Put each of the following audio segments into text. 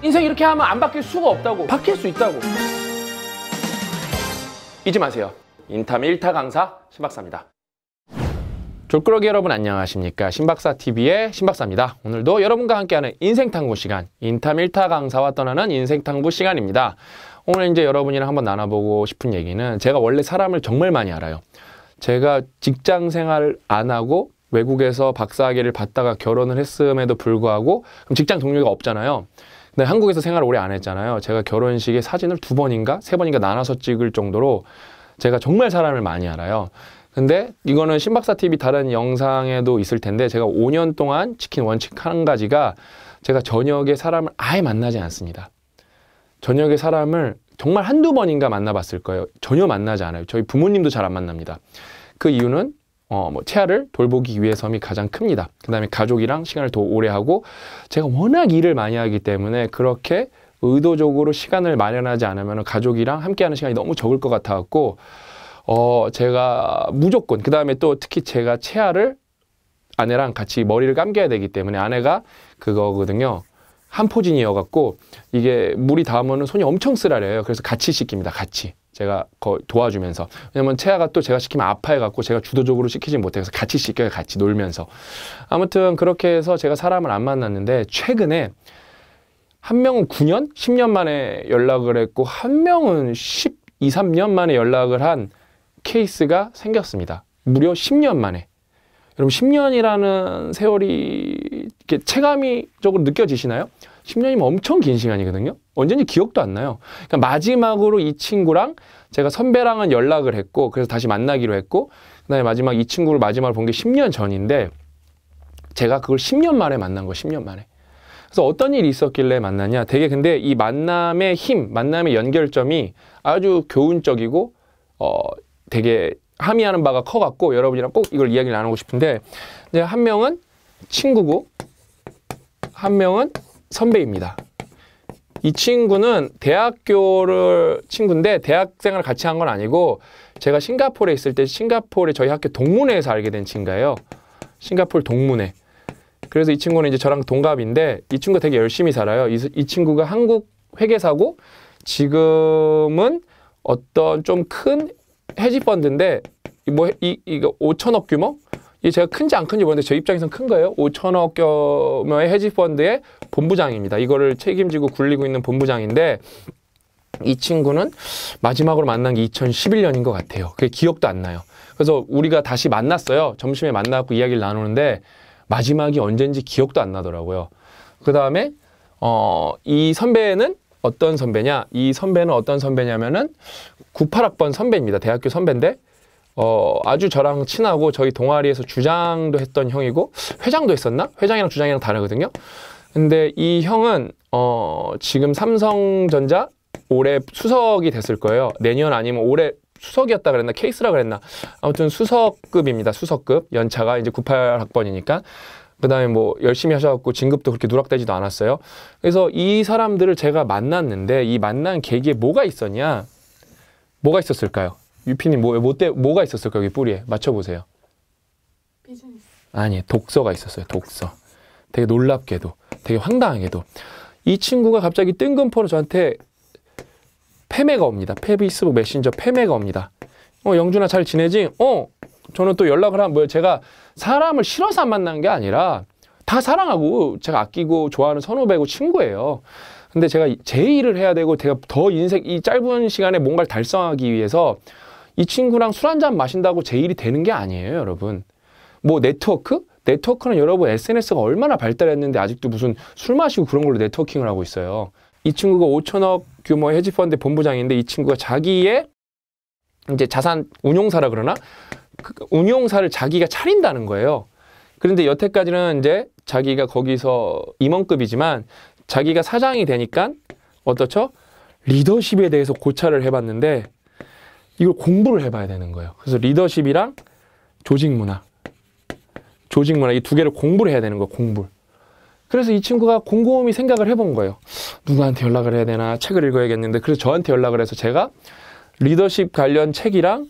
인생 이렇게 하면 안 바뀔 수가 없다고 바뀔 수 있다고 잊지 마세요 인탐 1타 강사 신박사입니다 졸끄러기 여러분 안녕하십니까 신박사TV의 신박사입니다 오늘도 여러분과 함께하는 인생탐구 시간 인탐 1타 강사와 떠나는 인생탐구 시간입니다 오늘 이제 여러분이랑 한번 나눠보고 싶은 얘기는 제가 원래 사람을 정말 많이 알아요 제가 직장 생활안 하고 외국에서 박사학위를 받다가 결혼을 했음에도 불구하고 직장 동료가 없잖아요 네, 한국에서 생활 을 오래 안 했잖아요. 제가 결혼식에 사진을 두 번인가 세 번인가 나눠서 찍을 정도로 제가 정말 사람을 많이 알아요. 근데 이거는 신박사 TV 다른 영상에도 있을 텐데 제가 5년 동안 지킨 원칙 한 가지가 제가 저녁에 사람을 아예 만나지 않습니다. 저녁에 사람을 정말 한두 번인가 만나봤을 거예요. 전혀 만나지 않아요. 저희 부모님도 잘 안 만납니다. 그 이유는 어, 뭐 치아를 돌보기 위해서이 가장 큽니다. 그 다음에 가족이랑 시간을 더 오래 하고 제가 워낙 일을 많이 하기 때문에 그렇게 의도적으로 시간을 마련하지 않으면 가족이랑 함께하는 시간이 너무 적을 것 같아갖고 어, 제가 무조건 그 다음에 또 특히 제가 체아를 아내랑 같이 머리를 감겨야 되기 때문에 아내가 그거거든요. 한 포진이어갖고 이게 물이 닿으면 손이 엄청 쓰라려요. 그래서 같이 씻깁니다. 같이. 제가 거의 도와주면서 왜냐면 채아가 또 제가 시키면 아파해갖고 제가 주도적으로 시키지 못해서 같이 시켜요 같이 놀면서 아무튼 그렇게 해서 제가 사람을 안 만났는데 최근에 한 명은 9년? 10년 만에 연락을 했고 한 명은 12, 3년 만에 연락을 한 케이스가 생겼습니다 무려 10년 만에 여러분 10년이라는 세월이 이렇게 체감이적으 느껴지시나요? 10년이면 엄청 긴 시간이거든요 완전히 기억도 안 나요. 그러니까 마지막으로 이 친구랑 제가 선배랑은 연락을 했고 그래서 다시 만나기로 했고 그다음에 마지막 이 친구를 마지막으로 본 게 10년 전인데 제가 그걸 10년 만에 만난 거 10년 만에. 그래서 어떤 일이 있었길래 만나냐? 되게 근데 이 만남의 힘, 만남의 연결점이 아주 교훈적이고 어 되게 함의하는 바가 커갖고 여러분이랑 꼭 이걸 이야기를 나누고 싶은데 이제 한 명은 친구고 한 명은 선배입니다. 이 친구는 대학교를 친구인데 대학생활 같이 한 건 아니고 제가 싱가포르에 있을 때 싱가포르에 저희 학교 동문회에서 알게 된 친구예요. 싱가포르 동문회. 그래서 이 친구는 이제 저랑 동갑인데 이 친구가 되게 열심히 살아요. 이, 이 친구가 한국 회계사고 지금은 어떤 좀 큰 헤지펀드인데 뭐이 이거 5천억 규모 이 제가 큰지 안 큰지 모르는데 제 입장에선 큰 거예요. 5천억 규모의 헤지펀드의 본부장입니다. 이거를 책임지고 굴리고 있는 본부장인데 이 친구는 마지막으로 만난 게 2011년인 것 같아요. 그게 기억도 안 나요. 그래서 우리가 다시 만났어요. 점심에 만나고 이야기를 나누는데 마지막이 언젠지 기억도 안 나더라고요. 그 다음에 어, 이 선배는 어떤 선배냐? 이 선배는 어떤 선배냐면은 98학번 선배입니다. 대학교 선배인데 어, 아주 저랑 친하고 저희 동아리에서 주장도 했던 형이고 회장도 했었나? 회장이랑 주장이랑 다르거든요. 근데 이 형은 어, 지금 삼성전자 올해 수석이 됐을 거예요. 내년 아니면 올해 수석이었다 그랬나 케이스라 그랬나 아무튼 수석급입니다. 수석급 연차가 이제 98학번이니까 그다음에 뭐 열심히 하셔갖고 진급도 그렇게 누락되지도 않았어요. 그래서 이 사람들을 제가 만났는데 이 만난 계기에 뭐가 있었냐? 뭐가 있었을까요? 유피님 뭐, 뭐 때, 뭐가 있었어요? 여기 뿌리에. 맞춰보세요. 아니, 독서가 있었어요. 독서. 되게 놀랍게도, 되게 황당하게도. 이 친구가 갑자기 뜬금포로 저한테 페메가 옵니다. 페이스북 메신저 페메가 옵니다. 어, 영준아 잘 지내지? 어, 저는 또 연락을 한, 뭐 제가 사람을 싫어서 안 만난 게 아니라 다 사랑하고 제가 아끼고 좋아하는 선후배고 친구예요. 근데 제가 제 일을 해야 되고 제가 더 인생 이 짧은 시간에 뭔가를 달성하기 위해서 이 친구랑 술 한 잔 마신다고 제 일이 되는 게 아니에요, 여러분. 뭐 네트워크? 네트워크는 여러분 SNS가 얼마나 발달했는데 아직도 무슨 술 마시고 그런 걸로 네트워킹을 하고 있어요. 이 친구가 5천억 규모 의 헤지펀드 본부장인데 이 친구가 자기의 이제 자산 운용사라 그러나 그 운용사를 자기가 차린다는 거예요. 그런데 여태까지는 이제 자기가 거기서 임원급이지만 자기가 사장이 되니까 어떻죠? 리더십에 대해서 고찰을 해봤는데 이걸 공부를 해봐야 되는 거예요. 그래서 리더십이랑 조직 문화, 조직 문화 이 두 개를 공부를 해야 되는 거예요. 공부. 그래서 이 친구가 곰곰이 생각을 해본 거예요. 누구한테 연락을 해야 되나 책을 읽어야겠는데 그래서 저한테 연락을 해서 제가 리더십 관련 책이랑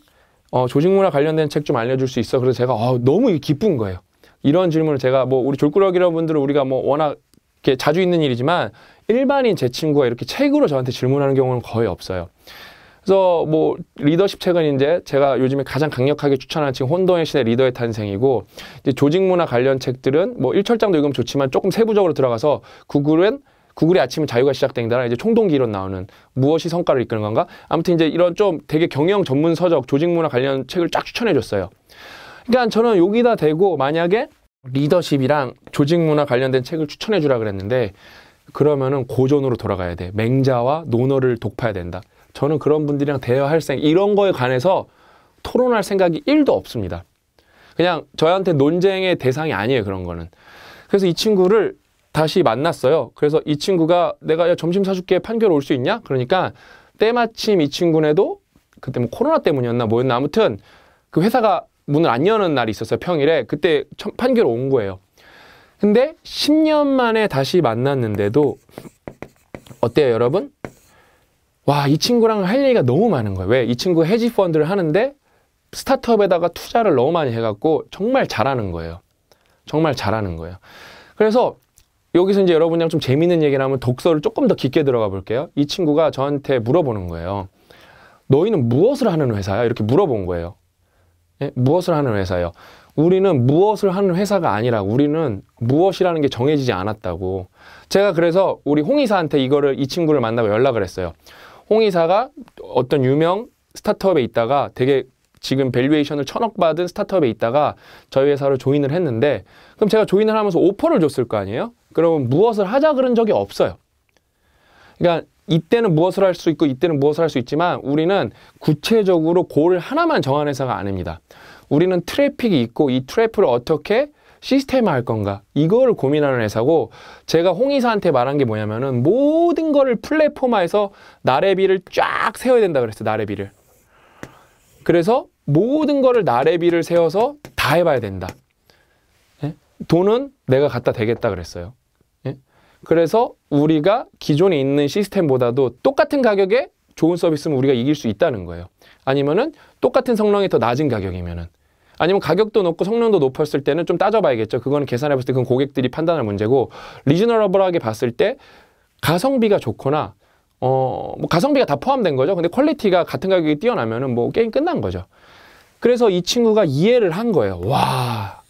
어, 조직 문화 관련된 책 좀 알려줄 수 있어. 그래서 제가 어, 너무 기쁜 거예요. 이런 질문을 제가 뭐 우리 졸꾸러기라 분들은 우리가 뭐 워낙 이렇게 자주 있는 일이지만 일반인 제 친구가 이렇게 책으로 저한테 질문하는 경우는 거의 없어요. 그래서 뭐 리더십 책은 이제 제가 요즘에 가장 강력하게 추천하는 지금 혼돈의 시대 리더의 탄생이고 이제 조직 문화 관련 책들은 뭐 일철장도 읽으면 좋지만 조금 세부적으로 들어가서 구글은 구글의 아침은 자유가 시작된다라 이제 총동기 이론 나오는 무엇이 성과를 이끄는 건가? 아무튼 이제 이런 좀 되게 경영 전문 서적, 조직 문화 관련 책을 쫙 추천해 줬어요. 그러니까 저는 여기다 대고 만약에 리더십이랑 조직 문화 관련된 책을 추천해 주라 그랬는데 그러면은 고전으로 돌아가야 돼. 맹자와 논어를 독파해야 된다. 저는 그런 분들이랑 대화할 생각 이런 거에 관해서 토론할 생각이 1도 없습니다. 그냥 저한테 논쟁의 대상이 아니에요, 그런 거는. 그래서 이 친구를 다시 만났어요. 그래서 이 친구가 내가 야, 점심 사줄게 판결 올 수 있냐? 그러니까 때마침 이 친구네도 그때 뭐 코로나 때문이었나 뭐였나 아무튼 그 회사가 문을 안 여는 날이 있었어요, 평일에. 그때 판결 온 거예요. 근데 10년 만에 다시 만났는데도 어때요, 여러분? 와, 이 친구랑 할 얘기가 너무 많은 거예요. 왜? 이 친구 헤지 펀드를 하는데 스타트업에다가 투자를 너무 많이 해갖고 정말 잘하는 거예요. 정말 잘하는 거예요. 그래서 여기서 이제 여러분이랑 좀 재밌는 얘기를 하면 독서를 조금 더 깊게 들어가 볼게요. 이 친구가 저한테 물어보는 거예요. 너희는 무엇을 하는 회사야? 이렇게 물어본 거예요. 예? 무엇을 하는 회사요? 우리는 무엇을 하는 회사가 아니라 우리는 무엇이라는 게 정해지지 않았다고. 제가 그래서 우리 홍이사한테 이거를 이 친구를 만나고 연락을 했어요. 홍 이사가 어떤 유명 스타트업에 있다가 되게 지금 밸류에이션을 천억 받은 스타트업에 있다가 저희 회사로 조인을 했는데 그럼 제가 조인을 하면서 오퍼를 줬을 거 아니에요? 그러면 무엇을 하자 그런 적이 없어요. 그러니까 이때는 무엇을 할 수 있고 이때는 무엇을 할 수 있지만 우리는 구체적으로 골을 하나만 정한 회사가 아닙니다. 우리는 트래픽이 있고 이 트래픽을 어떻게 시스템화할 건가 이걸 고민하는 회사고 제가 홍 이사한테 말한 게 뭐냐면은 모든 거를 플랫폼화해서 나래비를 쫙 세워야 된다 그랬어요 나래비를 그래서 모든 거를 나래비를 세워서 다 해봐야 된다 예? 돈은 내가 갖다 대겠다 그랬어요 예? 그래서 우리가 기존에 있는 시스템보다도 똑같은 가격에 좋은 서비스면 우리가 이길 수 있다는 거예요 아니면은 똑같은 성능이 더 낮은 가격이면은 아니면 가격도 높고 성능도 높았을 때는 좀 따져봐야겠죠. 그건 계산해 봤을 때 그건 고객들이 판단할 문제고 리즈너러블하게 봤을 때 가성비가 좋거나 어, 뭐 가성비가 다 포함된 거죠. 근데 퀄리티가 같은 가격이 뛰어나면은 뭐 게임 끝난 거죠. 그래서 이 친구가 이해를 한 거예요. 와.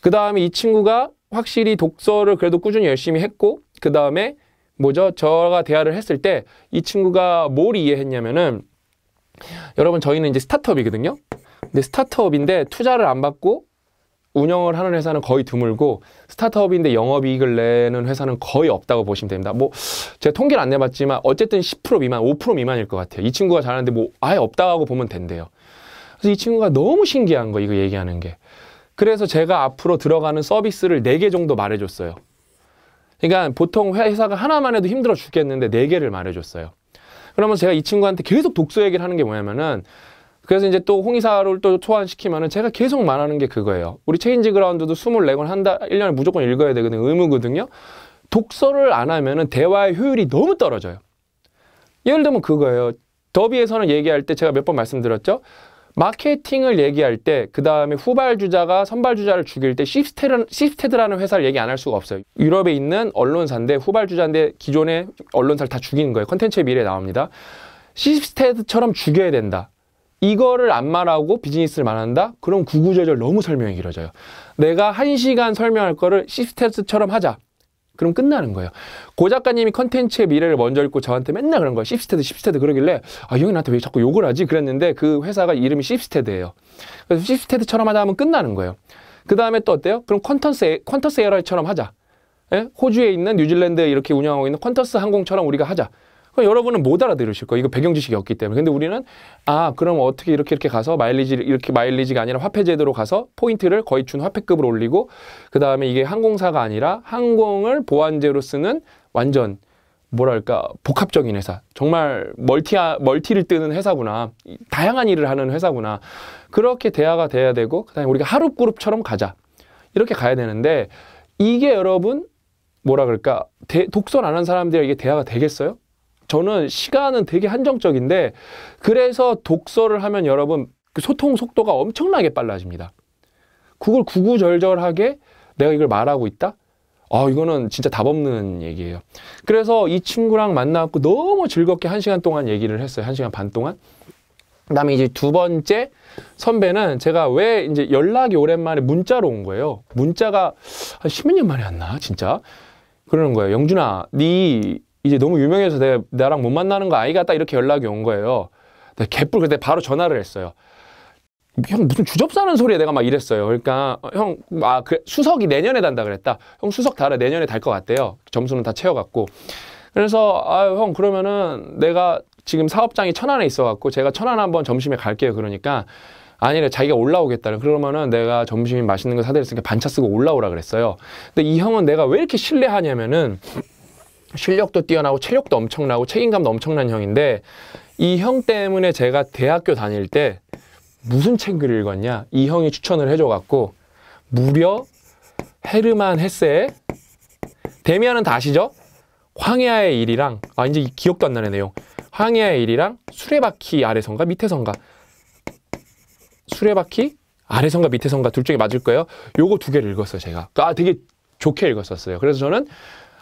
그 다음에 이 친구가 확실히 독서를 그래도 꾸준히 열심히 했고, 그 다음에 뭐죠? 저가 대화를 했을 때 이 친구가 뭘 이해했냐면은, 여러분 저희는 이제 스타트업이거든요. 근데 스타트업인데 투자를 안 받고 운영을 하는 회사는 거의 드물고 스타트업인데 영업이익을 내는 회사는 거의 없다고 보시면 됩니다. 뭐 제가 통계를 안 내봤지만 어쨌든 10% 미만, 5% 미만일 것 같아요. 이 친구가 잘하는데 뭐 아예 없다고 보면 된대요. 그래서 이 친구가 너무 신기한 거 이거 얘기하는 게. 그래서 제가 앞으로 들어가는 서비스를 4개 정도 말해줬어요. 그러니까 보통 회사가 하나만 해도 힘들어 죽겠는데 4개를 말해줬어요. 그러면 제가 이 친구한테 계속 독서 얘기를 하는 게 뭐냐면은 그래서 이제 또 홍의사를 또소안시키면은 제가 계속 말하는 게 그거예요. 우리 체인지 그라운드도 24권 한다 1년에 무조건 읽어야 되거든요. 의무거든요. 독서를 안 하면은 대화의 효율이 너무 떨어져요. 예를 들면 그거예요. 더비에서는 얘기할 때 제가 몇 번 말씀드렸죠. 마케팅을 얘기할 때, 그 다음에 후발주자가 선발주자를 죽일 때, 시스테드, 시스테드라는 회사를 얘기 안 할 수가 없어요. 유럽에 있는 언론사인데, 후발주자인데, 기존의 언론사를 다 죽이는 거예요. 컨텐츠의 미래에 나옵니다. 시스테드처럼 죽여야 된다. 이거를 안 말하고 비즈니스를 말한다? 그럼 구구절절 너무 설명이 길어져요. 내가 한시간 설명할 거를 시스템스처럼 하자. 그럼 끝나는 거예요. 고 작가님이 컨텐츠의 미래를 먼저 읽고 저한테 맨날 그런 거예요. 시스테드시스테드 그러길래 아, 형이 나한테 왜 자꾸 욕을 하지? 그랬는데 그 회사가 이름이 시스테드예요 그래서 시스테드처럼하자 하면 끝나는 거예요. 그 다음에 또 어때요? 그럼 퀀터스, 퀀터스 에어라이처럼 하자. 예? 호주에 있는 뉴질랜드에 이렇게 운영하고 있는 퀀터스 항공처럼 우리가 하자. 그러니까 여러분은 못 알아들으실 거예요. 이거 배경 지식이 없기 때문에. 근데 우리는 아 그럼 어떻게 이렇게 이렇게 가서 마일리지 이렇게 마일리지가 아니라 화폐 제도로 가서 포인트를 거의 준화폐급을 올리고 그 다음에 이게 항공사가 아니라 항공을 보안제로 쓰는 완전 뭐랄까 복합적인 회사 정말 멀티 멀티를 뜨는 회사구나 다양한 일을 하는 회사구나 그렇게 대화가 돼야 되고 그다음에 우리가 하루 그룹처럼 가자 이렇게 가야 되는데 이게 여러분 뭐라 그럴까 대, 독선 안 한 사람들에게 대화가 되겠어요? 저는 시간은 되게 한정적인데 그래서 독서를 하면 여러분 그 소통 속도가 엄청나게 빨라집니다. 그걸 구구절절하게 내가 이걸 말하고 있다? 아, 이거는 진짜 답 없는 얘기예요. 그래서 이 친구랑 만나고 너무 즐겁게 한 시간 동안 얘기를 했어요. 한 시간 반 동안. 그 다음에 이제 두 번째 선배는 제가 왜 이제 연락이 오랜만에 문자로 온 거예요. 문자가 한 십 몇 년 만에 왔나? 진짜? 그러는 거예요. 영준아, 니 네 이제 너무 유명해서 내가 나랑 못 만나는 거 아이가 딱 이렇게 연락이 온 거예요. 개뿔 그때 바로 전화를 했어요. 형 무슨 주접 사는 소리야 내가 막 이랬어요. 그러니까 어, 형아 그 수석이 내년에 단다 그랬다. 형 수석 달아 내년에 달 것 같대요. 점수는 다 채워갖고 그래서 아 형 그러면은 내가 지금 사업장이 천안에 있어갖고 제가 천안 한번 점심에 갈게요. 그러니까 아니래 자기가 올라오겠다는 그러면은 내가 점심 맛있는 거 사드렸으니까 반차 쓰고 올라오라 그랬어요. 근데 이 형은 내가 왜 이렇게 신뢰하냐면은 실력도 뛰어나고 체력도 엄청나고 책임감도 엄청난 형인데 이 형 때문에 제가 대학교 다닐 때 무슨 책을 읽었냐 이 형이 추천을 해줘갖고 무려 헤르만 헤세의 데미안은 다 아시죠? 황야의 일이랑 아 이제 기억도 안 나네 내용 황야의 일이랑 수레바퀴 아래선가 밑에선가 수레바퀴 아래선가 밑에선가 둘 중에 맞을 거예요 요거 두 개를 읽었어요 제가 그러니까 아 되게 좋게 읽었었어요 그래서 저는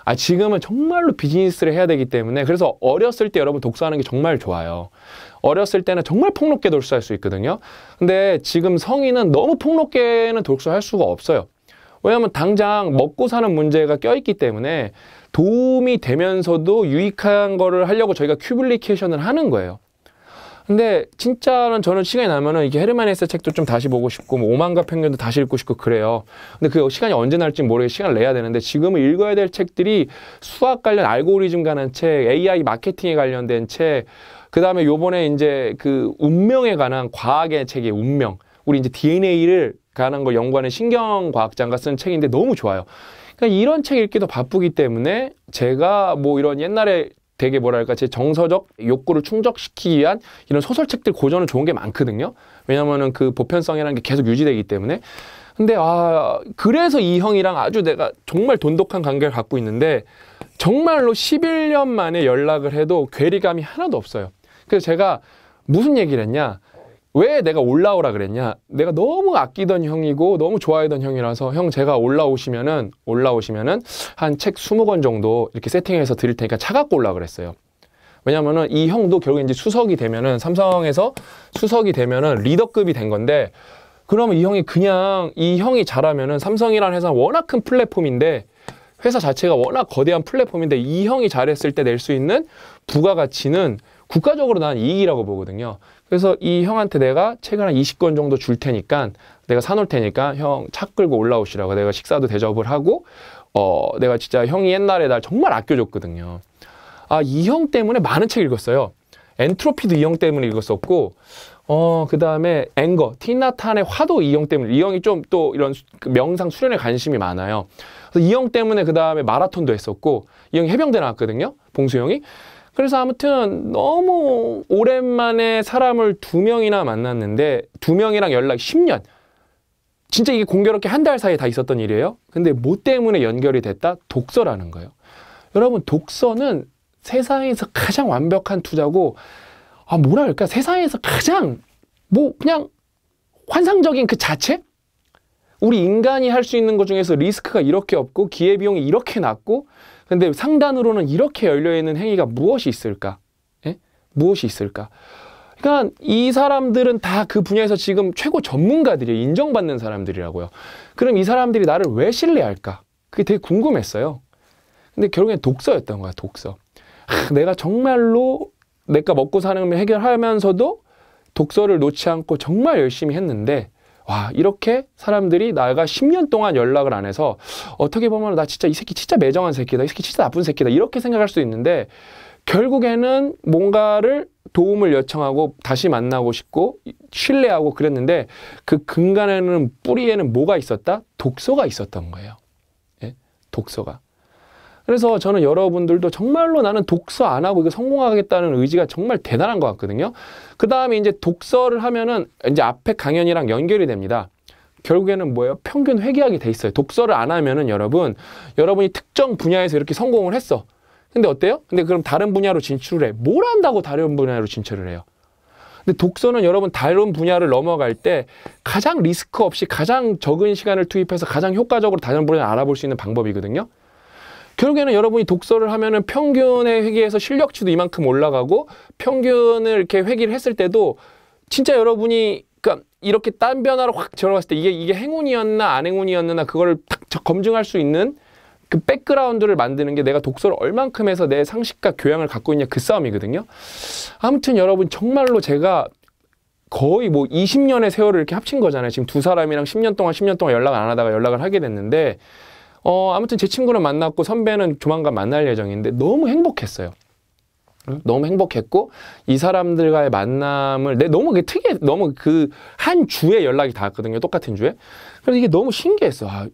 아, 지금은 정말로 비즈니스를 해야 되기 때문에 그래서 어렸을 때 여러분 독서하는 게 정말 좋아요. 어렸을 때는 정말 폭넓게 독서할 수 있거든요. 근데 지금 성인은 너무 폭넓게는 독서할 수가 없어요. 왜냐하면 당장 먹고 사는 문제가 껴있기 때문에 도움이 되면서도 유익한 거를 하려고 저희가 큐블리케이션을 하는 거예요. 근데 진짜는 저는 시간이 나면은 이게 헤르만 헤세 책도 좀 다시 보고 싶고 뭐 오만과 편견도 다시 읽고 싶고 그래요. 근데 그 시간이 언제 날지 모르게 시간을 내야 되는데 지금은 읽어야 될 책들이 수학 관련 알고리즘 관한 책, AI 마케팅에 관련된 책, 그다음에 요번에 이제 그 운명에 관한 과학의 책이 운명. 우리 이제 DNA를 가는 걸 연구하는 신경과학자가 쓴 책인데 너무 좋아요. 그러니까 이런 책 읽기도 바쁘기 때문에 제가 뭐 이런 옛날에 되게 뭐랄까 제 정서적 욕구를 충족시키기 위한 이런 소설책들 고전은 좋은 게 많거든요. 왜냐면은 그 보편성이라는 게 계속 유지되기 때문에. 근데 아 그래서 이 형이랑 아주 내가 정말 돈독한 관계를 갖고 있는데 정말로 11년 만에 연락을 해도 괴리감이 하나도 없어요. 그래서 제가 무슨 얘기를 했냐? 왜 내가 올라오라 그랬냐? 내가 너무 아끼던 형이고 너무 좋아하던 형이라서 형 제가 올라오시면은 올라오시면은 한 책 20권 정도 이렇게 세팅해서 드릴 테니까 차 갖고 올라 그랬어요. 왜냐면은 이 형도 결국 이제 수석이 되면은 삼성에서 수석이 되면은 리더급이 된 건데 그러면 이 형이 그냥 이 형이 잘하면은 삼성이라는 회사 워낙 큰 플랫폼인데 회사 자체가 워낙 거대한 플랫폼인데 이 형이 잘했을 때 낼 수 있는 부가가치는 국가적으로 난 이익이라고 보거든요. 그래서 이 형한테 내가 책을 한 20권 정도 줄 테니까 내가 사놓을 테니까 형 차 끌고 올라오시라고 내가 식사도 대접을 하고 어 내가 진짜 형이 옛날에 날 정말 아껴줬거든요. 아 이 형 때문에 많은 책 읽었어요. 엔트로피도 이 형 때문에 읽었었고 어, 그 다음에 앵거, 티나탄의 화도 이 형 때문에, 이 형이 좀 또 이런 그 명상 수련에 관심이 많아요. 그래서 이 형 때문에 그 다음에 마라톤도 했었고, 이 형이 해병대 나왔거든요. 봉수 형이. 그래서 아무튼 너무 오랜만에 사람을 두 명이나 만났는데 두 명이랑 연락 10년. 진짜 이게 공교롭게 한 달 사이에 다 있었던 일이에요. 근데 뭐 때문에 연결이 됐다? 독서라는 거예요. 여러분 독서는 세상에서 가장 완벽한 투자고 아 뭐랄까 라 세상에서 가장 뭐 그냥 환상적인 그 자체? 우리 인간이 할 수 있는 것 중에서 리스크가 이렇게 없고 기회비용이 이렇게 낮고 근데 상단으로는 이렇게 열려있는 행위가 무엇이 있을까? 예? 무엇이 있을까? 그러니까 이 사람들은 다 그 분야에서 지금 최고 전문가들이에요. 인정받는 사람들이라고요. 그럼 이 사람들이 나를 왜 신뢰할까? 그게 되게 궁금했어요. 근데 결국엔 독서였던 거야, 독서. 하, 내가 정말로 내가 먹고 사는 걸 해결하면서도 독서를 놓지 않고 정말 열심히 했는데 와 이렇게 사람들이 나가 10년 동안 연락을 안 해서 어떻게 보면 나 진짜 이 새끼 진짜 매정한 새끼다 이 새끼 진짜 나쁜 새끼다 이렇게 생각할 수 있는데 결국에는 뭔가를 도움을 요청하고 다시 만나고 싶고 신뢰하고 그랬는데 그 근간에는 뿌리에는 뭐가 있었다? 독소가 있었던 거예요. 예? 독소가. 그래서 저는 여러분들도 정말로 나는 독서 안 하고 이거 성공하겠다는 의지가 정말 대단한 것 같거든요. 그 다음에 이제 독서를 하면은 이제 앞에 강연이랑 연결이 됩니다. 결국에는 뭐예요? 평균 회계학이 돼 있어요. 독서를 안 하면은 여러분, 여러분이 특정 분야에서 이렇게 성공을 했어. 근데 어때요? 근데 그럼 다른 분야로 진출을 해. 뭘 한다고 다른 분야로 진출을 해요? 근데 독서는 여러분 다른 분야를 넘어갈 때 가장 리스크 없이 가장 적은 시간을 투입해서 가장 효과적으로 다른 분야를 알아볼 수 있는 방법이거든요. 결국에는 여러분이 독서를 하면은 평균의 회기에서 실력치도 이만큼 올라가고 평균을 이렇게 회기를 했을 때도 진짜 여러분이 그러니까 이렇게 딴 변화로 확 들어갔을 때 이게 이게 행운이었나 안 행운이었나 그거를 딱 검증할 수 있는 그 백그라운드를 만드는 게 내가 독서를 얼만큼 해서 내 상식과 교양을 갖고 있냐 그 싸움이거든요. 아무튼 여러분 정말로 제가 거의 뭐 20년의 세월을 이렇게 합친 거잖아요. 지금 두 사람이랑 10년 동안 10년 동안 연락 을안 하다가 연락을 하게 됐는데 어, 아무튼 제 친구는 만났고 선배는 조만간 만날 예정인데 너무 행복했어요. 너무 행복했고 이 사람들과의 만남을 내 너무 그 특이해 너무 그 한 주에 연락이 닿았거든요 똑같은 주에 그래서 이게 너무 신기했어 아,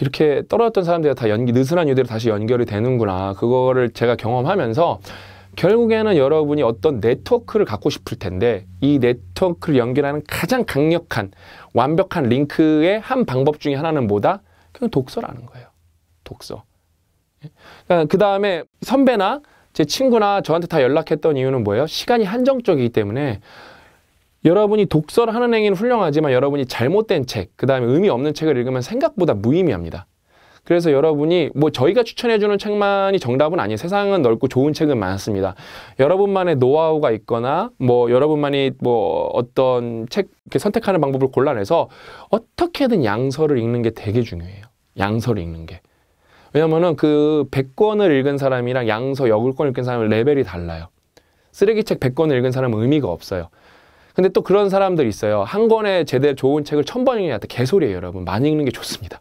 이렇게 떨어졌던 사람들이 다 연기 느슨한 유대로 다시 연결이 되는구나 그거를 제가 경험하면서 결국에는 여러분이 어떤 네트워크를 갖고 싶을 텐데 이 네트워크를 연결하는 가장 강력한 완벽한 링크의 한 방법 중에 하나는 뭐다 그건 독서라는 거예요. 독서. 예? 그러니까 그 다음에 선배나 제 친구나 저한테 다 연락했던 이유는 뭐예요? 시간이 한정적이기 때문에 여러분이 독서를 하는 행위는 훌륭하지만 여러분이 잘못된 책, 그 다음에 의미 없는 책을 읽으면 생각보다 무의미합니다. 그래서 여러분이 뭐 저희가 추천해주는 책만이 정답은 아니에요. 세상은 넓고 좋은 책은 많습니다. 여러분만의 노하우가 있거나 뭐 여러분만이 뭐 어떤 책 선택하는 방법을 골라내서 어떻게든 양서를 읽는 게 되게 중요해요. 양서를 읽는 게. 왜냐면은 그 100권을 읽은 사람이랑 양서 여글 권 읽은 사람은 레벨이 달라요. 쓰레기 책 100권을 읽은 사람은 의미가 없어요. 근데 또 그런 사람들 있어요. 한 권에 제대로 좋은 책을 천번 읽는 게 아니라 개소리예요, 여러분. 많이 읽는 게 좋습니다.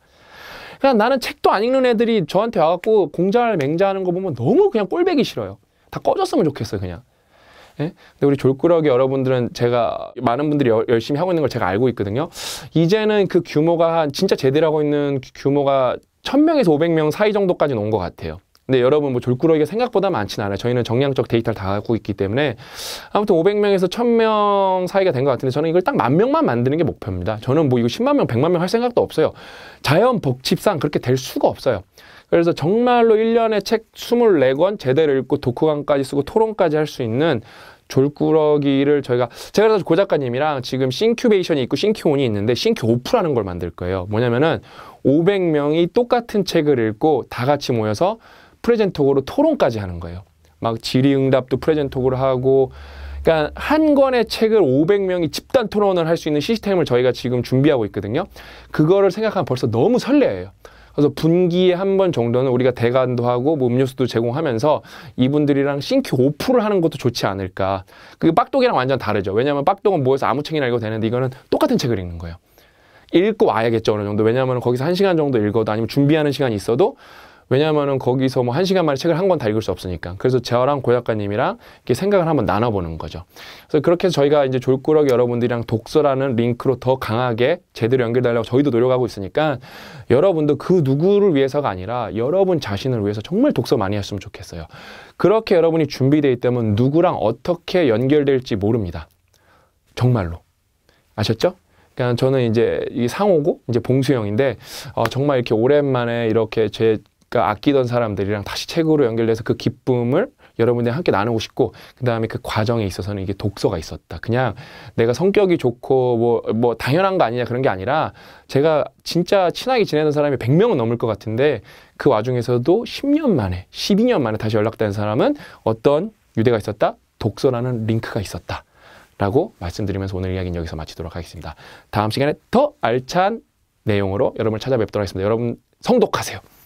그냥 나는 책도 안 읽는 애들이 저한테 와갖고 공자를 맹자하는 거 보면 너무 그냥 꼴배기 싫어요. 다 꺼졌으면 좋겠어요, 그냥. 예? 근데 우리 졸꾸러기 여러분들은 제가 많은 분들이 여, 열심히 하고 있는 걸 제가 알고 있거든요. 이제는 그 규모가 한 진짜 제대로 하고 있는 규모가 천명에서 오백 명 사이 정도까지 는온 것 같아요. 근데 여러분 뭐 졸꾸러기가 생각보다 많진 않아요. 저희는 정량적 데이터를 다 갖고 있기 때문에 아무튼 500명에서 1000명 사이가 된 것 같은데 저는 이걸 딱 만 명만 만드는 게 목표입니다. 저는 뭐 이거 10만 명, 100만 명 할 생각도 없어요. 자연 복집상 그렇게 될 수가 없어요. 그래서 정말로 1년에 책 24권 제대로 읽고 독후감까지 쓰고 토론까지 할 수 있는 졸꾸러기를 저희가 제가 그래서 고 작가님이랑 지금 싱큐베이션이 있고 싱큐온이 있는데 싱큐오프라는 걸 만들 거예요. 뭐냐면은 500명이 똑같은 책을 읽고 다 같이 모여서 프레젠톡으로 토론까지 하는 거예요. 막 질의응답도 프레젠톡으로 하고 그러니까 한 권의 책을 500명이 집단 토론을 할 수 있는 시스템을 저희가 지금 준비하고 있거든요. 그거를 생각하면 벌써 너무 설레요. 그래서 분기에 한 번 정도는 우리가 대관도 하고 뭐 음료수도 제공하면서 이분들이랑 싱크 오프를 하는 것도 좋지 않을까. 그게 빡독이랑 완전 다르죠. 왜냐하면 빡독은 모여서 아무 책이나 읽어도 되는데 이거는 똑같은 책을 읽는 거예요. 읽고 와야겠죠 어느 정도 왜냐하면 거기서 한 시간 정도 읽어도 아니면 준비하는 시간이 있어도 왜냐하면은 거기서 뭐 한 시간 만에 책을 한 권 다 읽을 수 없으니까. 그래서 저랑 고작가님이랑 이렇게 생각을 한번 나눠보는 거죠. 그래서 그렇게 해서 저희가 이제 졸꾸러기 여러분들이랑 독서라는 링크로 더 강하게 제대로 연결되려고 저희도 노력하고 있으니까 여러분도 그 누구를 위해서가 아니라 여러분 자신을 위해서 정말 독서 많이 했으면 좋겠어요. 그렇게 여러분이 준비되어 있다면 누구랑 어떻게 연결될지 모릅니다. 정말로. 아셨죠? 그러니까 저는 이제 이 상호고 이제 봉수형인데 어, 정말 이렇게 오랜만에 이렇게 제가 그러니까 아끼던 사람들이랑 다시 책으로 연결돼서 그 기쁨을 여러분들이 함께 나누고 싶고 그 다음에 그 과정에 있어서는 이게 독서가 있었다. 그냥 내가 성격이 좋고 뭐뭐 뭐 당연한 거 아니냐 그런 게 아니라 제가 진짜 친하게 지내는 사람이 100명은 넘을 것 같은데 그 와중에서도 10년 만에 12년 만에 다시 연락된 사람은 어떤 유대가 있었다? 독서라는 링크가 있었다. 라고 말씀드리면서 오늘 이야기는 여기서 마치도록 하겠습니다. 다음 시간에 더 알찬 내용으로 여러분을 찾아뵙도록 하겠습니다. 여러분 성독하세요.